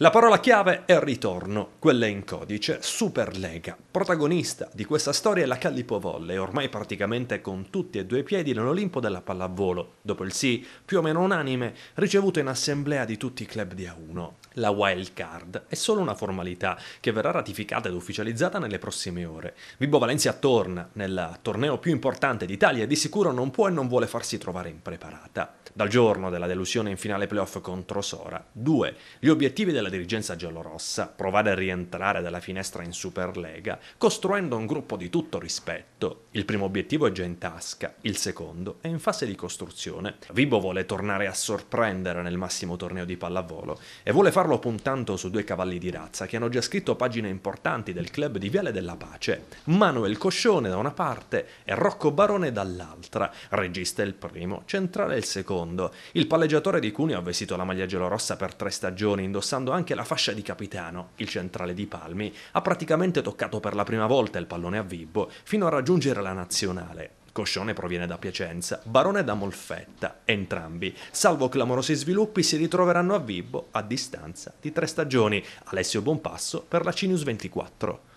La parola chiave è ritorno, quella in codice, Superlega. Protagonista di questa storia è la Callipo Volle, ormai praticamente con tutti e due i piedi nell'Olimpo della pallavolo, dopo il sì più o meno unanime ricevuto in assemblea di tutti i club di A1. La wild card è solo una formalità che verrà ratificata ed ufficializzata nelle prossime ore. Vibo Valencia torna nel torneo più importante d'Italia e di sicuro non può e non vuole farsi trovare impreparata. Dal giorno della delusione in finale playoff contro Sora, due, Gli obiettivi della della dirigenza giallorossa provare a rientrare dalla finestra in Superlega, costruendo un gruppo di tutto rispetto. Il primo obiettivo è già in tasca, il secondo è in fase di costruzione. Vibo vuole tornare a sorprendere nel massimo torneo di pallavolo e vuole farlo puntando su due cavalli di razza che hanno già scritto pagine importanti del club di Viale della Pace. Manuel Coscione da una parte e Rocco Barone dall'altra, regista il primo, centrale il secondo. Il palleggiatore di Cuneo ha vestito la maglia giallorossa per tre stagioni, indossando anche anche la fascia di capitano. Il centrale di Palmi ha praticamente toccato per la prima volta il pallone a Vibbo fino a raggiungere la nazionale. Coscione proviene da Piacenza, Barone da Molfetta, entrambi, salvo clamorosi sviluppi, si ritroveranno a Vibbo a distanza di tre stagioni. Alessio Bonpasso per la Cinius 24.